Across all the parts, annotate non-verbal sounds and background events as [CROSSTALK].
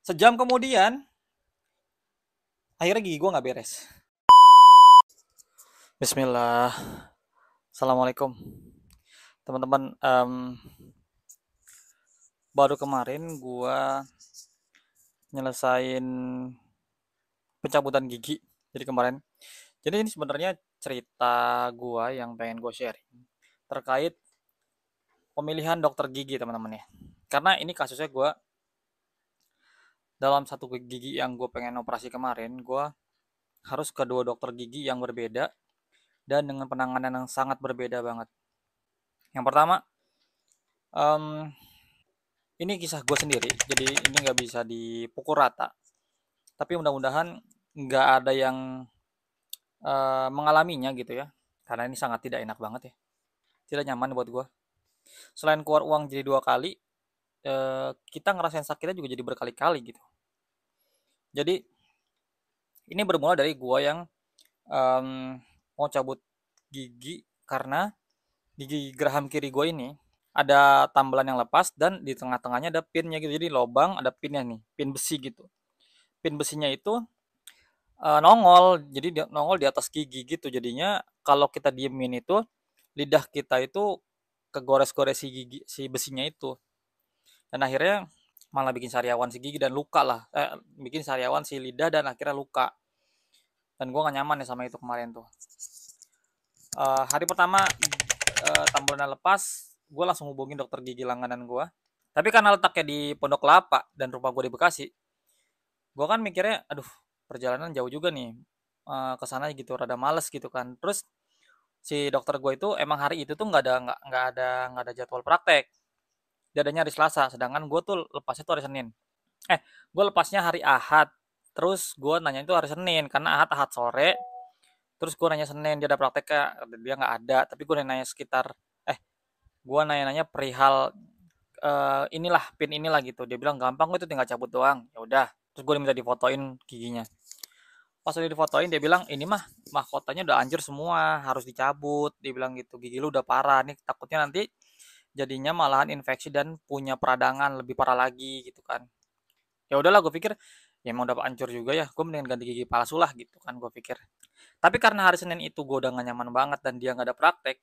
Sejam kemudian, akhirnya gigi gue nggak beres. Bismillah. Assalamualaikum. Teman-teman, um, baru kemarin gue nyelesain pencabutan gigi. Jadi kemarin, jadi ini sebenarnya cerita gue yang pengen gue share terkait pemilihan dokter gigi teman-teman ya. Karena ini kasusnya gue dalam satu gigi yang gue pengen operasi kemarin gue harus ke dua dokter gigi yang berbeda dan dengan penanganan yang sangat berbeda banget yang pertama um, ini kisah gue sendiri jadi ini nggak bisa dipukul rata tapi mudah-mudahan nggak ada yang uh, mengalaminya gitu ya karena ini sangat tidak enak banget ya tidak nyaman buat gue selain keluar uang jadi dua kali eh, kita ngerasain sakitnya juga jadi berkali-kali gitu jadi ini bermula dari gua yang um, mau cabut gigi karena gigi geraham kiri gua ini ada tambelan yang lepas dan di tengah-tengahnya ada pinnya gitu. Jadi lobang ada pinnya nih, pin besi gitu. Pin besinya itu uh, nongol, jadi nongol di atas gigi gitu. Jadinya kalau kita diemin itu lidah kita itu kegores-gores si gigi si besinya itu. Dan akhirnya malah bikin sariawan si gigi dan luka lah eh, bikin sariawan si lidah dan akhirnya luka dan gue gak nyaman ya sama itu kemarin tuh uh, hari pertama uh, eh, tambulannya lepas gue langsung hubungin dokter gigi langganan gue tapi karena letaknya di Pondok Kelapa dan rumah gue di Bekasi gue kan mikirnya aduh perjalanan jauh juga nih uh, ke sana gitu rada males gitu kan terus si dokter gue itu emang hari itu tuh nggak ada nggak nggak ada nggak ada jadwal praktek diadanya hari Selasa sedangkan gue tuh lepasnya tuh hari Senin eh gue lepasnya hari Ahad terus gue nanya itu hari Senin karena Ahad Ahad sore terus gue nanya Senin dia ada prakteknya dia nggak ada tapi gue nanya sekitar eh gue nanya-nanya perihal uh, inilah pin inilah gitu dia bilang gampang gue itu tinggal cabut doang ya udah terus gue minta difotoin giginya pas udah difotoin dia bilang ini mah mahkotanya udah anjir semua harus dicabut dia bilang gitu gigi lu udah parah nih takutnya nanti jadinya malahan infeksi dan punya peradangan lebih parah lagi gitu kan ya udahlah gue pikir ya mau dapat hancur juga ya gue mendingan ganti gigi palsu lah gitu kan gue pikir tapi karena hari Senin itu gue udah gak nyaman banget dan dia gak ada praktek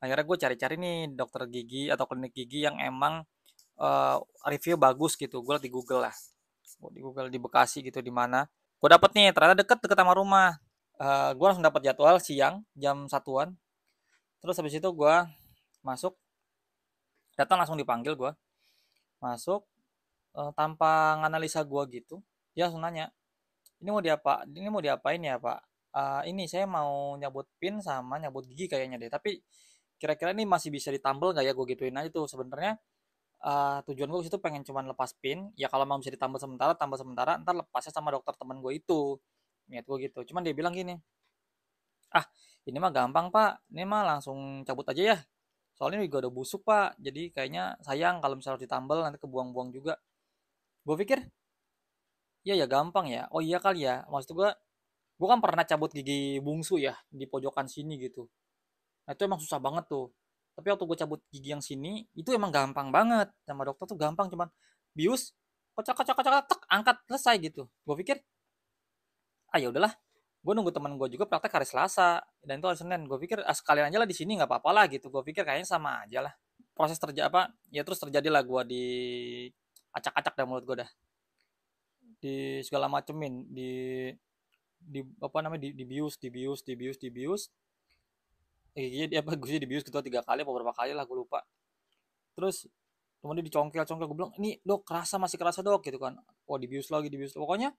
akhirnya gue cari-cari nih dokter gigi atau klinik gigi yang emang uh, review bagus gitu gue di Google lah gue di Google di Bekasi gitu di mana gue dapet nih ternyata deket deket sama rumah uh, eh, gue langsung dapet jadwal siang jam satuan terus habis itu gue masuk datang langsung dipanggil gue masuk uh, tanpa nganalisa gue gitu dia langsung nanya ini mau diapa ini mau diapain ya pak uh, ini saya mau nyabut pin sama nyabut gigi kayaknya deh tapi kira-kira ini masih bisa ditambal gak ya gue gituin aja tuh sebenarnya uh, tujuan gue situ pengen cuman lepas pin ya kalau mau bisa ditambal sementara tambal sementara ntar lepasnya sama dokter temen gue itu niat gue gitu cuman dia bilang gini ah ini mah gampang pak ini mah langsung cabut aja ya soalnya juga udah busuk pak jadi kayaknya sayang kalau misalnya ditambal nanti kebuang-buang juga gue pikir ya ya gampang ya oh iya kali ya maksud gue gue kan pernah cabut gigi bungsu ya di pojokan sini gitu nah itu emang susah banget tuh tapi waktu gue cabut gigi yang sini itu emang gampang banget sama dokter tuh gampang cuman bius kocak kocak kocak tek angkat selesai gitu gue pikir ah ya udahlah gue nunggu teman gue juga praktek hari Selasa dan itu hari Senin gue pikir ah, sekalian aja lah di sini nggak apa-apa lah gitu gue pikir kayaknya sama aja lah proses terjadi apa ya terus terjadilah gue di acak-acak dah mulut gue dah di segala macemin di di apa namanya di, di bius di bius di bius di bius eh, iya dia apa gue di bius gitu tiga kali apa berapa kali lah gue lupa terus kemudian dicongkel congkel gue bilang ini dok kerasa masih kerasa dok gitu kan Oh di bius lagi di bius pokoknya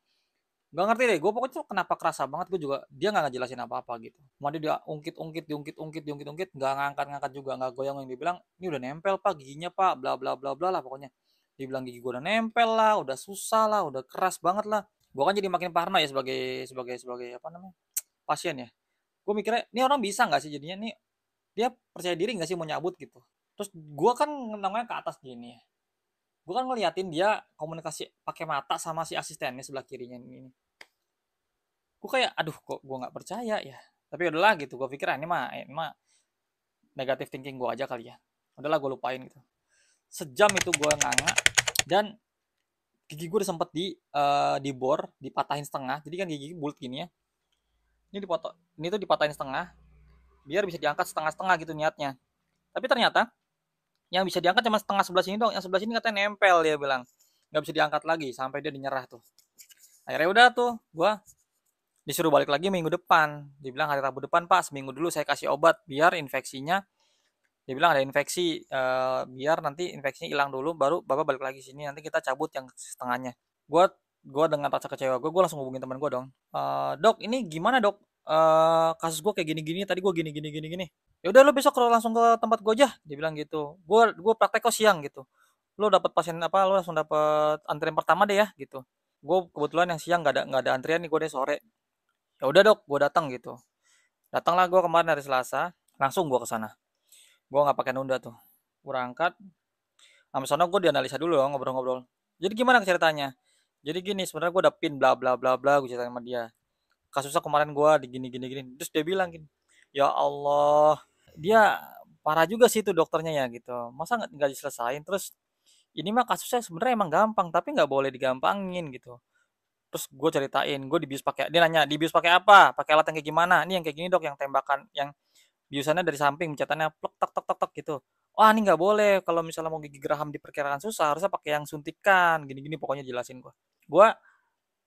nggak ngerti deh gue pokoknya tuh kenapa kerasa banget gue juga dia nggak ngejelasin apa apa gitu mau dia ungkit ungkit diungkit ungkit diungkit ungkit nggak ngangkat ngangkat juga nggak goyang yang dibilang ini udah nempel pak giginya pak bla bla bla bla lah pokoknya dibilang gigi gue udah nempel lah udah susah lah udah keras banget lah gue kan jadi makin parno ya sebagai sebagai sebagai apa namanya pasien ya gue mikirnya ini orang bisa nggak sih jadinya nih dia percaya diri nggak sih mau nyabut gitu terus gue kan namanya ke atas gini ya gue kan ngeliatin dia komunikasi pakai mata sama si asistennya sebelah kirinya ini gue kayak aduh kok gue nggak percaya ya tapi udahlah gitu gue pikir ah, ini mah ini mah negatif thinking gue aja kali ya udahlah gue lupain gitu sejam itu gue nganga dan gigi gue sempet di uh, dibor dipatahin setengah jadi kan gigi bulat gini ya ini dipotong, ini tuh dipatahin setengah biar bisa diangkat setengah-setengah gitu niatnya tapi ternyata yang bisa diangkat cuma setengah sebelah sini dong, yang sebelah sini katanya nempel dia bilang nggak bisa diangkat lagi sampai dia dinyerah tuh akhirnya udah tuh gue disuruh balik lagi minggu depan dibilang hari Rabu depan pas minggu dulu saya kasih obat biar infeksinya dibilang ada infeksi uh, biar nanti infeksinya hilang dulu baru bapak balik lagi sini nanti kita cabut yang setengahnya gue gue dengan rasa kecewa gue gue langsung hubungin teman gue dong e, dok ini gimana dok uh, kasus gue kayak gini-gini tadi gue gini-gini gini-gini ya udah lo besok langsung ke tempat gue aja dia bilang gitu gue gue praktek kok siang gitu lo dapat pasien apa lo langsung dapat antrian pertama deh ya gitu gue kebetulan yang siang nggak ada nggak ada antrian nih gue deh sore ya udah dok gue datang gitu datanglah gue kemarin hari Selasa langsung gue ke sana gue nggak pakai nunda tuh berangkat sama sana gue dianalisa dulu ngobrol-ngobrol jadi gimana ceritanya jadi gini sebenarnya gue dapin pin bla bla bla bla gue cerita sama dia kasusnya kemarin gua di gini gini gini terus dia bilang gini ya Allah dia parah juga sih itu dokternya ya gitu masa nggak nggak diselesain terus ini mah kasusnya sebenarnya emang gampang tapi nggak boleh digampangin gitu terus gue ceritain gue dibius pakai dia nanya dibius pakai apa pakai alat yang kayak gimana ini yang kayak gini dok yang tembakan yang biusannya dari samping mencetannya plek tok tok tok tak gitu wah ini nggak boleh kalau misalnya mau gigi geraham diperkirakan susah harusnya pakai yang suntikan gini gini pokoknya jelasin gue gue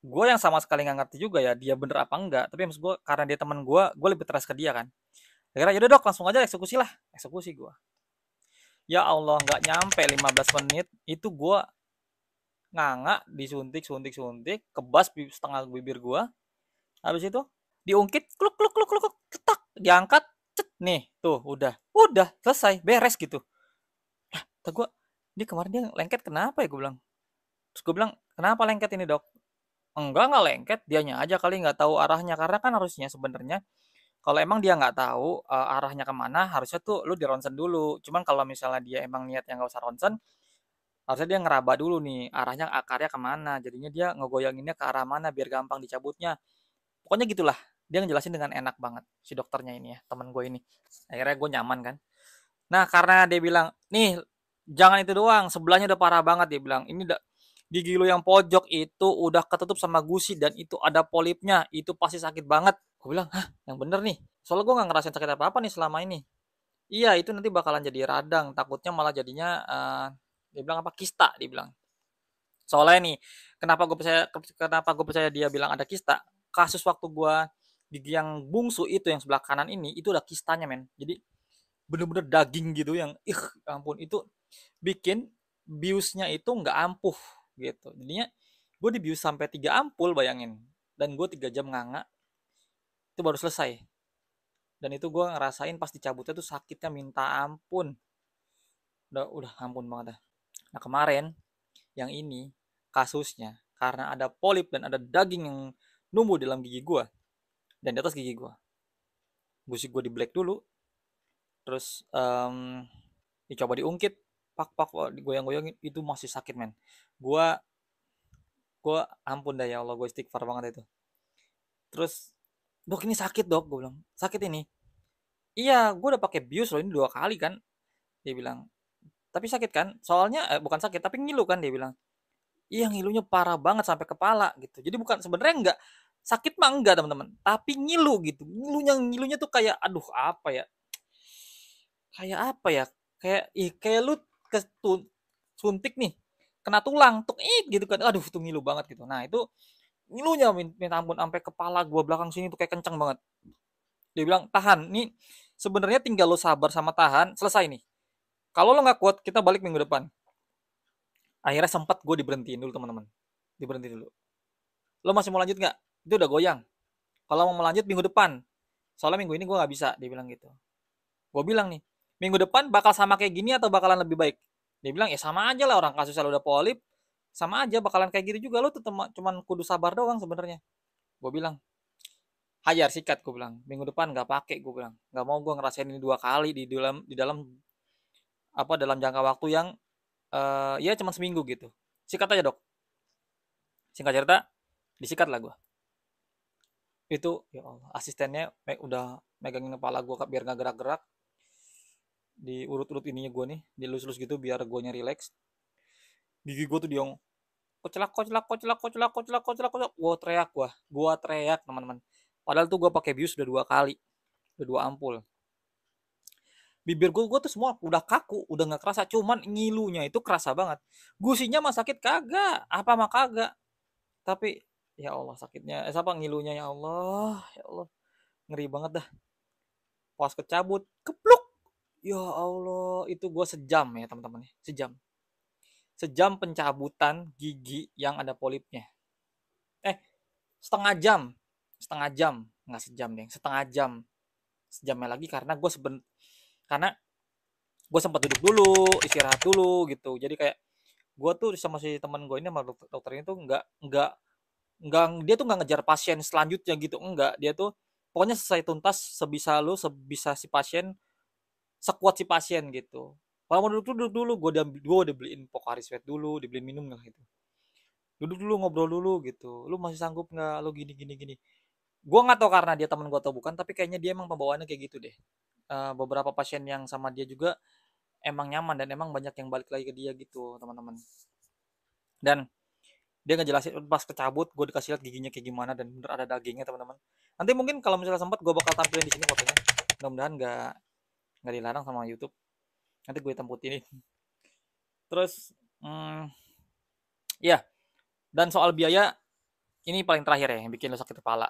gue yang sama sekali nggak ngerti juga ya dia bener apa enggak tapi maksud gue karena dia teman gue gue lebih teras ke dia kan kira yaudah dok langsung aja eksekusi lah eksekusi gue ya Allah nggak nyampe 15 menit itu gue nganga disuntik suntik suntik kebas setengah bibir gue habis itu diungkit kluk kluk kluk kluk, kluk cetak diangkat cet nih tuh udah udah selesai beres gitu nah gue dia kemarin dia lengket kenapa ya gue bilang terus gue bilang kenapa lengket ini dok Enggak, nggak lengket. Dianya aja kali nggak tahu arahnya. Karena kan harusnya sebenarnya kalau emang dia nggak tahu uh, arahnya kemana, harusnya tuh lu di ronsen dulu. Cuman kalau misalnya dia emang niatnya nggak usah ronsen, harusnya dia ngeraba dulu nih arahnya akarnya kemana. Jadinya dia ngegoyanginnya ke arah mana biar gampang dicabutnya. Pokoknya gitulah. Dia ngejelasin dengan enak banget si dokternya ini ya, temen gue ini. Akhirnya gue nyaman kan. Nah karena dia bilang, nih jangan itu doang, sebelahnya udah parah banget dia bilang. Ini udah gigi lu yang pojok itu udah ketutup sama gusi dan itu ada polipnya itu pasti sakit banget gue bilang hah yang bener nih soalnya gue nggak ngerasain sakit apa apa nih selama ini iya itu nanti bakalan jadi radang takutnya malah jadinya uh, dia bilang apa kista dia bilang soalnya nih kenapa gue percaya kenapa gue percaya dia bilang ada kista kasus waktu gue gigi yang bungsu itu yang sebelah kanan ini itu udah kistanya men jadi bener-bener daging gitu yang ih ya ampun itu bikin biusnya itu nggak ampuh gitu jadinya gue dibius sampai tiga ampul bayangin dan gue tiga jam nganga itu baru selesai dan itu gue ngerasain pas dicabutnya tuh sakitnya minta ampun udah udah ampun banget dah nah kemarin yang ini kasusnya karena ada polip dan ada daging yang numbuh dalam gigi gue dan di atas gigi gue gusi gue di black dulu terus um, dicoba diungkit pak pak kok digoyang goyang itu masih sakit men gua gua ampun dah ya Allah gue istighfar banget itu terus dok ini sakit dok gua bilang sakit ini iya gua udah pakai bius loh ini dua kali kan dia bilang tapi sakit kan soalnya eh, bukan sakit tapi ngilu kan dia bilang iya ngilunya parah banget sampai kepala gitu jadi bukan sebenarnya enggak sakit mah enggak teman-teman tapi ngilu gitu ngilunya ngilunya tuh kayak aduh apa ya kayak apa ya kayak ih kayak lu suntik nih kena tulang tuh it gitu kan aduh tuh ngilu banget gitu nah itu ngilunya minta ampun sampai kepala gua belakang sini tuh kayak kencang banget dia bilang tahan nih sebenarnya tinggal lo sabar sama tahan selesai nih kalau lo nggak kuat kita balik minggu depan akhirnya sempat gue diberhentiin dulu teman-teman diberhentiin dulu lo masih mau lanjut nggak itu udah goyang kalau mau lanjut minggu depan soalnya minggu ini gue nggak bisa dia bilang gitu gue bilang nih minggu depan bakal sama kayak gini atau bakalan lebih baik? Dia bilang, ya sama aja lah orang kasusnya udah polip, sama aja bakalan kayak gitu juga lo tuh cuma kudu sabar doang sebenarnya. Gue bilang, hajar sikat gue bilang minggu depan gak pakai gue bilang Gak mau gue ngerasain ini dua kali di dalam di dalam apa dalam jangka waktu yang uh, ya cuma seminggu gitu sikat aja dok singkat cerita disikat lah gue itu ya Allah asistennya me udah megangin kepala gue biar gak gerak-gerak diurut-urut ininya gue nih dilus-lus gitu biar gue nyari relax gigi gue tuh diong kocelak kocelak kocelak kocelak kocelak kocelak kocelak gue teriak gue gue teriak teman-teman padahal tuh gue pakai bius udah dua kali udah dua ampul bibir gue gue tuh semua udah kaku udah nggak kerasa cuman ngilunya itu kerasa banget gusinya mah sakit kagak apa mah kagak tapi ya Allah sakitnya eh, apa ngilunya ya Allah ya Allah ngeri banget dah pas kecabut kepluk Ya Allah, itu gue sejam ya teman-teman, ya sejam. Sejam pencabutan gigi yang ada polipnya. Eh, setengah jam, setengah jam, nggak sejam deh, setengah jam. Sejamnya lagi karena gue seben, karena gue sempat duduk dulu, istirahat dulu gitu. Jadi kayak gue tuh sama si teman gue ini sama dokter, dokternya tuh nggak nggak nggak dia tuh nggak ngejar pasien selanjutnya gitu enggak dia tuh pokoknya selesai tuntas sebisa lu sebisa si pasien sekuat si pasien gitu kalau mau duduk duduk dulu gue udah gue udah beliin pokari Sweat dulu dibeliin minum lah gitu duduk dulu ngobrol dulu gitu lu masih sanggup nggak lu gini gini gini gue nggak tahu karena dia teman gue atau bukan tapi kayaknya dia emang pembawaannya kayak gitu deh uh, beberapa pasien yang sama dia juga emang nyaman dan emang banyak yang balik lagi ke dia gitu teman-teman dan dia ngejelasin pas kecabut gue dikasih lihat giginya kayak gimana dan bener ada dagingnya teman-teman nanti mungkin kalau misalnya sempat gue bakal tampilin di sini fotonya mudah-mudahan nggak nggak dilarang sama YouTube nanti gue hitam ini terus hmm, ya yeah. dan soal biaya ini paling terakhir ya yang bikin lo sakit kepala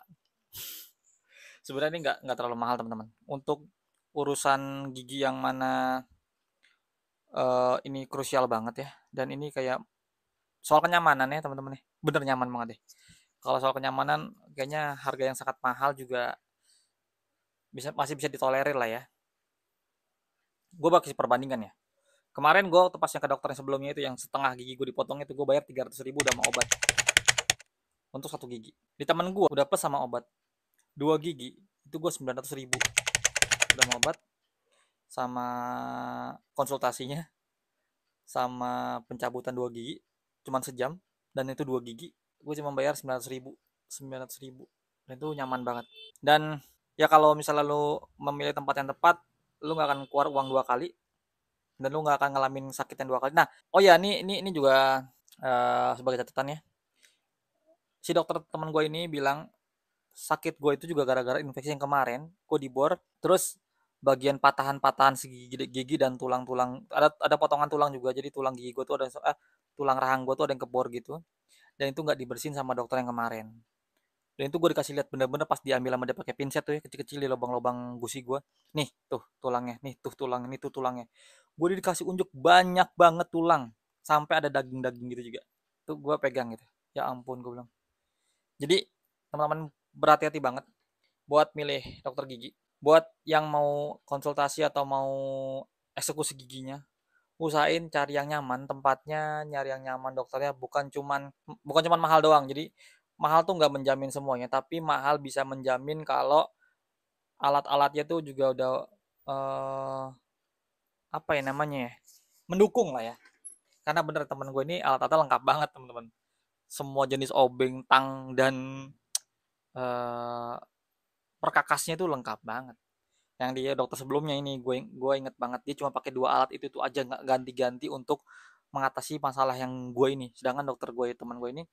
sebenarnya ini nggak nggak terlalu mahal teman-teman untuk urusan gigi yang mana uh, ini krusial banget ya dan ini kayak soal kenyamanan ya teman-teman nih bener nyaman banget deh kalau soal kenyamanan kayaknya harga yang sangat mahal juga bisa masih bisa ditolerir lah ya gue bakal perbandingan ya kemarin gue waktu pas yang ke dokter yang sebelumnya itu yang setengah gigi gue dipotong itu gue bayar 300 ribu udah sama obat untuk satu gigi di temen gue udah plus sama obat dua gigi itu gue 900 ribu udah sama obat sama konsultasinya sama pencabutan dua gigi cuman sejam dan itu dua gigi gue cuma bayar 900 ribu 900 ribu dan itu nyaman banget dan ya kalau misalnya lo memilih tempat yang tepat lu nggak akan keluar uang dua kali dan lu nggak akan ngalamin sakit yang dua kali. Nah, oh ya ini ini ini juga uh, sebagai catatan ya. Si dokter teman gue ini bilang sakit gue itu juga gara-gara infeksi yang kemarin, gue dibor, terus bagian patahan-patahan segi gigi dan tulang-tulang ada ada potongan tulang juga jadi tulang gigi gue tuh ada eh, tulang rahang gue tuh ada yang kebor gitu dan itu nggak dibersihin sama dokter yang kemarin dan itu gue dikasih lihat bener-bener pas diambil sama dia pakai pinset tuh ya kecil-kecil di lubang-lubang gusi gue nih tuh tulangnya nih tuh tulang nih tuh tulangnya gue dikasih unjuk banyak banget tulang sampai ada daging-daging gitu juga tuh gue pegang gitu ya ampun gue bilang jadi teman-teman berhati-hati banget buat milih dokter gigi buat yang mau konsultasi atau mau eksekusi giginya usahain cari yang nyaman tempatnya nyari yang nyaman dokternya bukan cuman bukan cuman mahal doang jadi mahal tuh nggak menjamin semuanya, tapi mahal bisa menjamin kalau alat-alatnya tuh juga udah uh, apa ya namanya ya, mendukung lah ya. Karena bener temen gue ini alat-alat lengkap banget temen-temen. Semua jenis obeng, tang dan uh, perkakasnya tuh lengkap banget yang dia dokter sebelumnya ini gue gue inget banget dia cuma pakai dua alat itu tuh aja nggak ganti-ganti untuk mengatasi masalah yang gue ini sedangkan dokter gue teman gue ini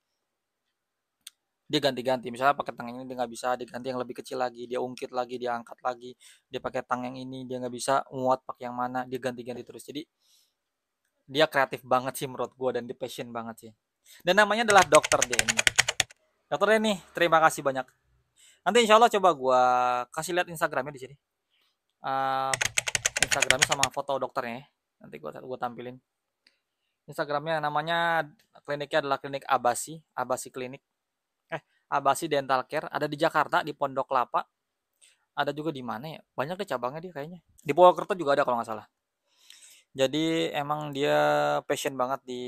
dia ganti-ganti misalnya pakai tangan ini dia nggak bisa diganti yang lebih kecil lagi dia ungkit lagi dia angkat lagi dia pakai tang yang ini dia nggak bisa muat pakai yang mana dia ganti-ganti terus jadi dia kreatif banget sih menurut gue dan dia passion banget sih dan namanya adalah dokter Denny dokter Denny terima kasih banyak nanti insya Allah coba gue kasih lihat Instagramnya di sini uh, Instagramnya sama foto dokternya ya. nanti gue gua tampilin Instagramnya namanya kliniknya adalah klinik Abasi Abasi Klinik Abasi Dental Care ada di Jakarta di Pondok Kelapa ada juga di mana ya banyak deh cabangnya dia kayaknya di Purwokerto juga ada kalau nggak salah jadi emang dia passion banget di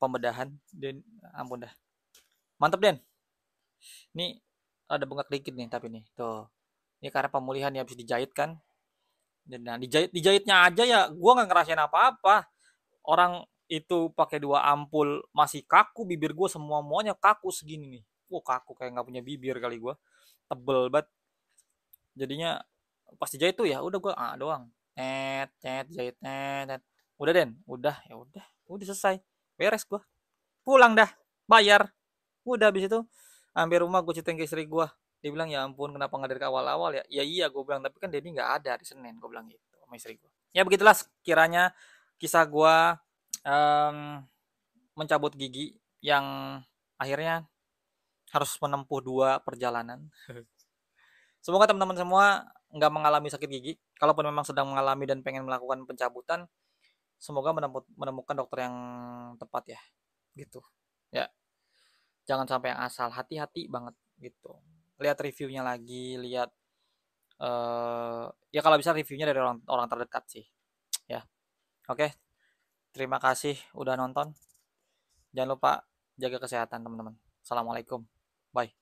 pembedahan dan ampun dah mantap Den ini ada bengkak dikit nih tapi nih tuh ini karena pemulihan ya habis dijahit kan dan nah, dijahit dijahitnya aja ya gua nggak ngerasain apa-apa orang itu pakai dua ampul masih kaku bibir gue semua maunya kaku segini nih wow kaku kayak nggak punya bibir kali gue tebel banget jadinya pasti jahit tuh ya udah gue ah doang net net jahit net, net. udah den udah ya udah udah selesai beres gue pulang dah bayar udah habis itu hampir rumah gue ceritain ke istri gue dia bilang ya ampun kenapa nggak dari awal-awal ya ya iya gue bilang tapi kan Denny nggak ada di Senin gue bilang gitu sama istri gue ya begitulah kiranya kisah gue um, mencabut gigi yang akhirnya harus menempuh dua perjalanan. [LAUGHS] Semoga teman-teman semua nggak mengalami sakit gigi. Kalaupun memang sedang mengalami dan pengen melakukan pencabutan, semoga menemukan dokter yang tepat ya. Gitu. Ya. Jangan sampai yang asal hati-hati banget gitu. Lihat reviewnya lagi, lihat uh, ya kalau bisa reviewnya dari orang orang terdekat sih. Ya. Oke, okay. Terima kasih udah nonton. Jangan lupa jaga kesehatan teman-teman. Assalamualaikum. Bye.